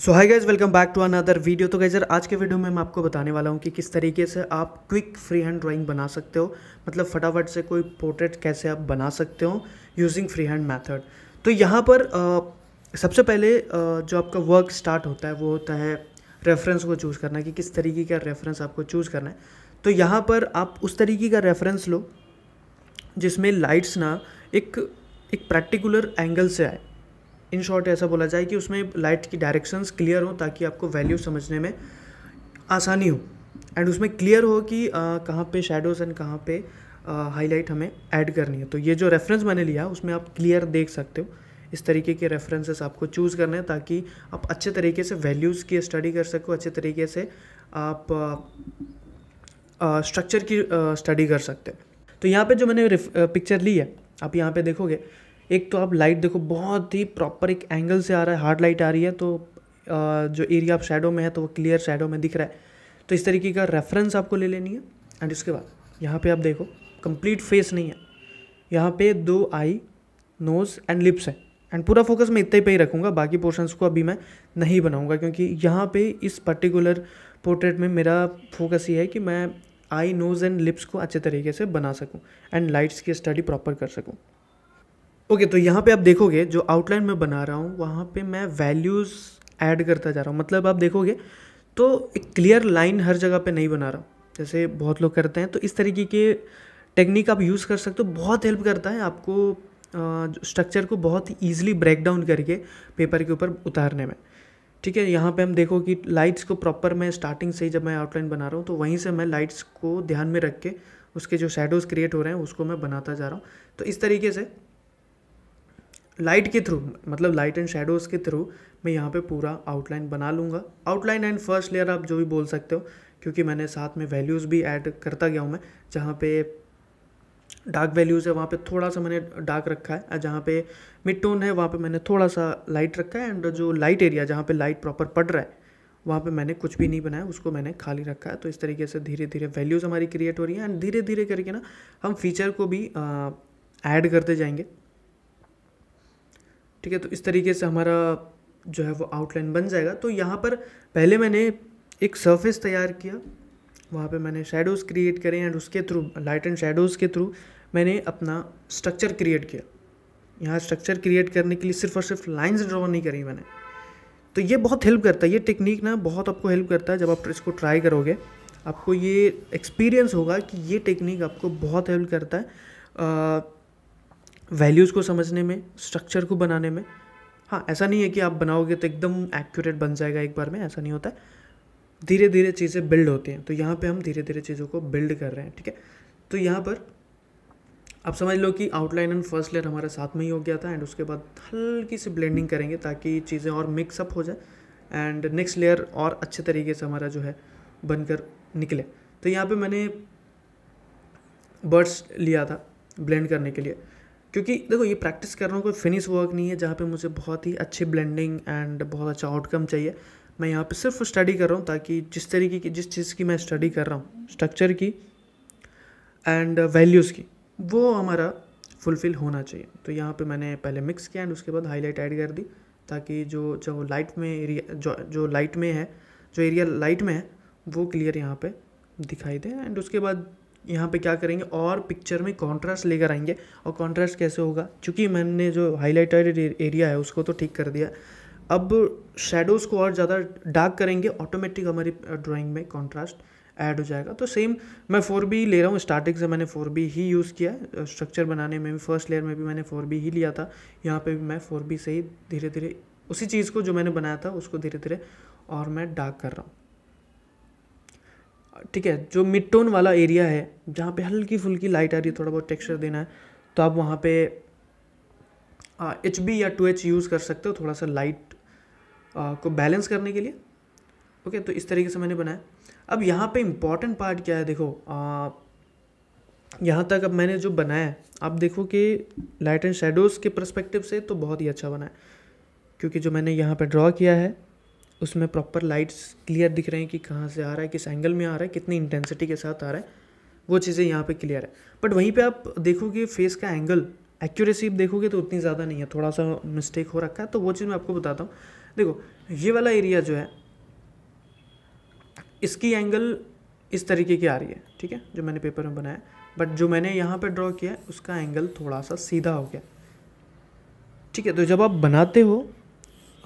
so hi guys welcome back to another video तो guys आज के वीडियो में मैं आपको बताने वाला हूँ कि किस तरीके से आप क्विक फ्री हैंड ड्राइंग बना सकते हो मतलब फटाफट से कोई पोर्ट्रेट कैसे आप बना सकते हो यूजिंग फ्री हैंड मैथड तो यहाँ पर आ, सबसे पहले आ, जो आपका वर्क स्टार्ट होता है वो होता है रेफरेंस को चूज़ करना कि किस तरीके का रेफरेंस आपको चूज़ करना है तो यहाँ पर आप उस तरीके का रेफरेंस लो जिसमें लाइट्स ना एक एक पर्टिकुलर एंगल से आए इन शॉर्ट ऐसा बोला जाए कि उसमें लाइट की डायरेक्शंस क्लियर हों ताकि आपको वैल्यू समझने में आसानी हो एंड उसमें क्लियर हो कि कहाँ पे शेडोज़ एंड कहाँ पे हाईलाइट हमें ऐड करनी है तो ये जो रेफरेंस मैंने लिया उसमें आप क्लियर देख सकते हो इस तरीके के रेफरेंसेस आपको चूज़ करने हैं ताकि आप अच्छे तरीके से वैल्यूज़ की स्टडी कर सको अच्छे तरीके से आप स्ट्रक्चर की स्टडी कर सकते हो तो यहाँ पे जो मैंने पिक्चर ली है आप यहाँ पे देखोगे एक तो आप लाइट देखो बहुत ही प्रॉपर एक एंगल से आ रहा है हार्ड लाइट आ रही है तो जो एरिया आप शेडो में है तो वो क्लियर शेडो में दिख रहा है तो इस तरीके का रेफरेंस आपको ले लेनी है एंड इसके बाद यहाँ पे आप देखो कंप्लीट फेस नहीं है यहाँ पे दो आई नोज़ एंड लिप्स है एंड पूरा फोकस मैं इतने पे ही रखूँगा बाकी पोर्शंस को अभी मैं नहीं बनाऊँगा क्योंकि यहाँ पे इस पर्टिकुलर पोर्ट्रेट में मेरा फोकस ये है कि मैं आई नोज़ एंड लिप्स को अच्छे तरीके से बना सकूँ एंड लाइट्स की स्टडी प्रॉपर कर सकूँ ओके okay, तो यहाँ पे आप देखोगे जो आउटलाइन मैं बना रहा हूँ वहाँ पे मैं वैल्यूज़ ऐड करता जा रहा हूँ मतलब आप देखोगे तो एक क्लियर लाइन हर जगह पे नहीं बना रहा हूँ जैसे बहुत लोग करते हैं तो इस तरीके के टेक्निक आप यूज़ कर सकते हो बहुत हेल्प करता है आपको स्ट्रक्चर को बहुत ईजिली ब्रेक डाउन करके पेपर के ऊपर उतारने में ठीक है यहाँ पे हम देखो कि लाइट्स को प्रॉपर मैं स्टार्टिंग से ही जब मैं आउटलाइन बना रहा हूँ तो वहीं से मैं लाइट्स को ध्यान में रख के उसके जो शेडोज़ क्रिएट हो रहे हैं उसको मैं बनाता जा रहा हूँ तो इस तरीके से लाइट के थ्रू मतलब लाइट एंड शेडोज़ के थ्रू मैं यहाँ पे पूरा आउटलाइन बना लूँगा आउटलाइन एंड फर्स्ट लेयर आप जो भी बोल सकते हो क्योंकि मैंने साथ में वैल्यूज़ भी ऐड करता गया हूँ मैं जहाँ पे डार्क वैल्यूज़ है वहाँ पे थोड़ा सा मैंने डार्क रखा है जहाँ पे मिड टोन है वहाँ पे मैंने थोड़ा सा लाइट रखा है एंड जो लाइट एरिया जहाँ पे लाइट प्रॉपर पड़ रहा है वहाँ पे मैंने कुछ भी नहीं बनाया उसको मैंने खाली रखा है तो इस तरीके से धीरे धीरे वैल्यूज़ हमारी क्रिएट हो रही है एंड धीरे धीरे करके ना हम फीचर को भी ऐड करते जाएंगे ठीक है तो इस तरीके से हमारा जो है वो आउटलाइन बन जाएगा तो यहाँ पर पहले मैंने एक सरफेस तैयार किया वहाँ पे मैंने शेडोज़ क्रिएट करें एंड उसके थ्रू लाइट एंड शेडोज़ के थ्रू मैंने अपना स्ट्रक्चर क्रिएट किया यहाँ स्ट्रक्चर क्रिएट करने के लिए सिर्फ और सिर्फ लाइन्स ड्रॉ नहीं करी मैंने तो ये बहुत हेल्प करता है ये टेक्निक ना बहुत आपको हेल्प करता है जब आप इसको ट्राई करोगे आपको ये एक्सपीरियंस होगा कि ये टेक्निक आपको बहुत हेल्प करता है आ, वैल्यूज़ को समझने में स्ट्रक्चर को बनाने में हाँ ऐसा नहीं है कि आप बनाओगे तो एकदम एक्यूरेट बन जाएगा एक बार में ऐसा नहीं होता है धीरे धीरे चीज़ें बिल्ड होती हैं तो यहाँ पे हम धीरे धीरे चीज़ों को बिल्ड कर रहे हैं ठीक है तो यहाँ पर आप समझ लो कि आउटलाइन एंड फर्स्ट लेयर हमारे साथ में ही हो गया था एंड उसके बाद हल्की सी ब्लेंडिंग करेंगे ताकि चीज़ें और मिक्सअप हो जाए एंड नेक्स्ट लेयर और अच्छे तरीके से हमारा जो है बनकर निकले तो यहाँ पे मैंने बर्ड्स लिया था ब्लेंड करने के लिए क्योंकि देखो ये प्रैक्टिस कर रहा हूँ कोई फिनिश वर्क नहीं है जहाँ पे मुझे बहुत ही अच्छी ब्लेंडिंग एंड बहुत अच्छा आउटकम चाहिए मैं यहाँ पे सिर्फ स्टडी कर रहा हूँ ताकि जिस तरीके की जिस चीज़ की मैं स्टडी कर रहा हूँ स्ट्रक्चर की एंड वैल्यूज़ की वो हमारा फुलफ़िल होना चाहिए तो यहाँ पे मैंने पहले मिक्स किया एंड उसके बाद हाईलाइट ऐड कर दी ताकि जो जो लाइट में एरिया जो जो लाइट में है जो एरिया लाइट में है वो क्लियर यहाँ पे दिखाई दे एंड उसके बाद यहाँ पे क्या करेंगे और पिक्चर में कॉन्ट्रास्ट लेकर आएंगे और कॉन्ट्रास्ट कैसे होगा चूँकि मैंने जो हाईलाइटेड एरिया है उसको तो ठीक कर दिया अब शेडोज़ को और ज़्यादा डार्क करेंगे ऑटोमेटिक हमारी ड्राइंग में कॉन्ट्रास्ट ऐड हो जाएगा तो सेम मैं फोर बी ले रहा हूँ स्टार्टिंग से मैंने फोर बी ही यूज़ किया स्ट्रक्चर बनाने में भी फर्स्ट लेयर में भी मैंने फोर बी ही लिया था यहाँ पे भी मैं फोर बी से ही धीरे धीरे उसी चीज़ को जो मैंने बनाया था उसको धीरे धीरे और मैं डार्क कर रहा हूँ ठीक है जो मिड टोन वाला एरिया है जहाँ पे हल्की फुल्की लाइट आ रही है थोड़ा बहुत टेक्सचर देना है तो आप वहाँ पे एच बी या टू एच यूज़ कर सकते हो थोड़ा सा लाइट आ, को बैलेंस करने के लिए ओके तो इस तरीके से मैंने बनाया अब यहाँ पे इम्पॉर्टेंट पार्ट क्या है देखो यहाँ तक अब मैंने जो बनाया है आप देखो कि लाइट एंड शेडोज़ के परस्पेक्टिव से तो बहुत ही अच्छा बना है क्योंकि जो मैंने यहाँ पर ड्रॉ किया है उसमें प्रॉपर लाइट्स क्लियर दिख रहे हैं कि कहाँ से आ रहा है किस एंगल में आ रहा है कितनी इंटेंसिटी के साथ आ रहा है वो चीज़ें यहाँ पे क्लियर है बट वहीं पे आप देखोगे फेस का एंगल एक्यूरेसी देखोगे तो उतनी ज़्यादा नहीं है थोड़ा सा मिस्टेक हो रखा है तो वो चीज़ मैं आपको बताता हूँ देखो ये वाला एरिया जो है इसकी एंगल इस तरीके की आ रही है ठीक है जो मैंने पेपर में बनाया बट जो मैंने यहाँ पर ड्रॉ किया है उसका एंगल थोड़ा सा सीधा हो गया ठीक है तो जब आप बनाते हो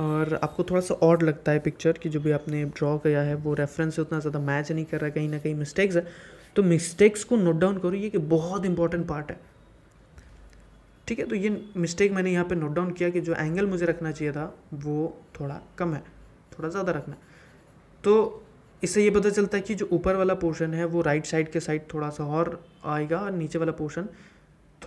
और आपको थोड़ा सा ऑड लगता है पिक्चर कि जो भी आपने ड्रॉ किया है वो रेफरेंस से उतना ज़्यादा मैच नहीं कर रहा कहीं ना कहीं मिस्टेक्स है तो मिस्टेक्स को नोट डाउन करो ये कि बहुत इंपॉर्टेंट पार्ट है ठीक है तो ये मिस्टेक मैंने यहाँ पे नोट डाउन किया कि जो एंगल मुझे रखना चाहिए था वो थोड़ा कम है थोड़ा ज़्यादा रखना तो इससे ये पता चलता है कि जो ऊपर वाला पोर्शन है वो राइट साइड के साइड थोड़ा सा और आएगा और नीचे वाला पोर्शन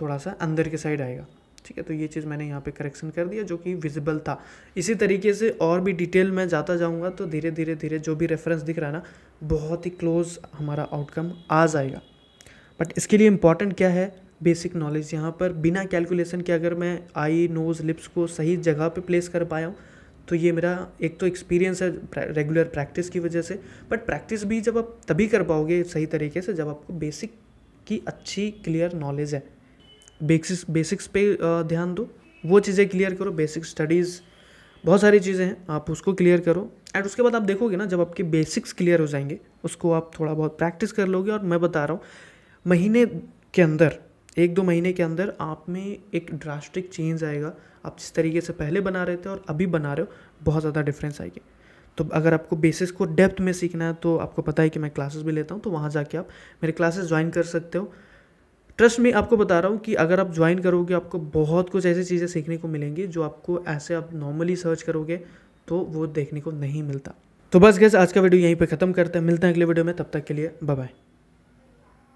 थोड़ा सा अंदर के साइड आएगा ठीक है तो ये चीज़ मैंने यहाँ पे करेक्शन कर दिया जो कि विजिबल था इसी तरीके से और भी डिटेल मैं जाता जाऊँगा तो धीरे धीरे धीरे जो भी रेफरेंस दिख रहा है ना बहुत ही क्लोज हमारा आउटकम आ जाएगा बट इसके लिए इम्पॉर्टेंट क्या है बेसिक नॉलेज यहाँ पर बिना कैलकुलेशन के अगर मैं आई नोज़ लिप्स को सही जगह पर प्लेस कर पाया हूँ तो ये मेरा एक तो एक्सपीरियंस है रेगुलर प्रैक्टिस की वजह से बट प्रैक्टिस भी जब आप तभी कर पाओगे सही तरीके से जब आपको बेसिक की अच्छी क्लियर नॉलेज है बेसिक्स बेसिक्स पे ध्यान दो वो चीज़ें क्लियर करो बेसिक स्टडीज़ बहुत सारी चीज़ें हैं आप उसको क्लियर करो एंड उसके बाद आप देखोगे ना जब आपके बेसिक्स क्लियर हो जाएंगे उसको आप थोड़ा बहुत प्रैक्टिस कर लोगे और मैं बता रहा हूँ महीने के अंदर एक दो महीने के अंदर आप में एक ड्रास्टिक चेंज आएगा आप जिस तरीके से पहले बना रहे थे और अभी बना रहे हो बहुत ज़्यादा डिफरेंस आएगी तो अगर आपको बेसिस को डेप्थ में सीखना है तो आपको पता है कि मैं क्लासेस भी लेता हूँ तो वहाँ जाके आप मेरे क्लासेस ज्वाइन कर सकते हो ट्रस्ट में आपको बता रहा हूँ कि अगर आप ज्वाइन करोगे आपको बहुत कुछ ऐसी चीज़ें सीखने को मिलेंगी जो आपको ऐसे आप नॉर्मली सर्च करोगे तो वो देखने को नहीं मिलता तो बस गैस आज का वीडियो यहीं पे ख़त्म करते हैं मिलते हैं अगले वीडियो में तब तक के लिए बाय